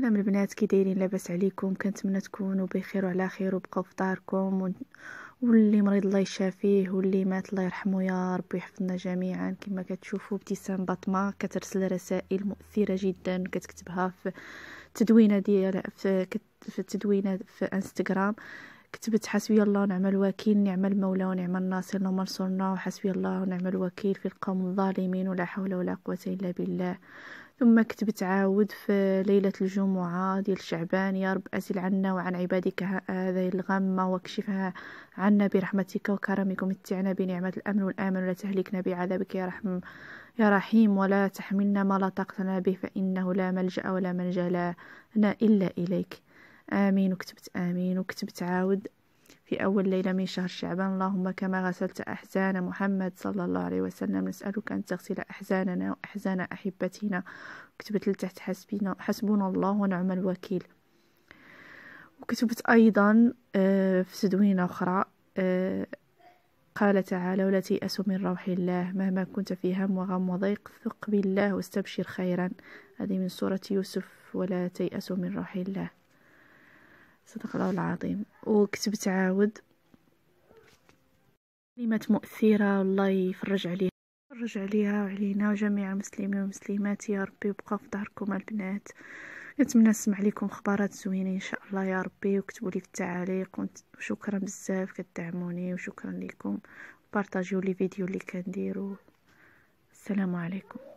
سلام البنات كي دايرين لاباس عليكم كنتمنى تكونوا بخير وعلى خير وبقاو في داركم واللي مريض الله يشافيه واللي مات الله يرحمه يا ربي يحفظنا جميعا كما كتشوفوا ابتسام باطمه كترسل رسائل مؤثره جدا كتكتبها في التدوينه ديال في التدوينه في انستغرام كتبت حسبي الله ونعم الوكيل نعم المولى ونعم الناصر اللهم نعم انصرنا وحسبي الله ونعم الوكيل في القوم الظالمين ولا حول ولا قوه الا بالله ثم كتبت عاود في ليلة الجمعة ديال شعبان يا رب أزل عنا وعن عبادك هذه الغمة واكشفها عنا برحمتك وكرمك ومتعنا بنعمة الأمن والآمن ولا تهلكنا بعذابك يا رحم يا رحيم ولا تحملنا ما لا طاقتنا به فإنه لا ملجأ ولا منجا لنا إلا إليك آمين وكتبت آمين وكتبت عاود في أول ليلة من شهر شعبان اللهم كما غسلت أحزان محمد صلى الله عليه وسلم نسألك أن تغسل أحزاننا وأحزان أحبتنا كتبت لتحت حسبنا حسبنا الله ونعم الوكيل وكتبت أيضا آه، في تدوينة أخرى آه، قال تعالى ولا أسو من روح الله مهما كنت في هم وغم وضيق ثق بالله واستبشر خيرا هذه من سورة يوسف ولا تيأس من روح الله صدق الله العظيم وكتبت عاود كلمات مؤثرة الله يفرج عليها يفرج عليها وعلينا وجميع المسلمين والمسلمات يا ربي وبقاو في ظهركم البنات نتمنى نسمع لكم خبارات زوينه ان شاء الله يا ربي وكتبوا لي في التعاليق وشكرا بزاف كتدعموني وشكرا لكم بارطاجيو لي فيديو اللي كنديرو السلام عليكم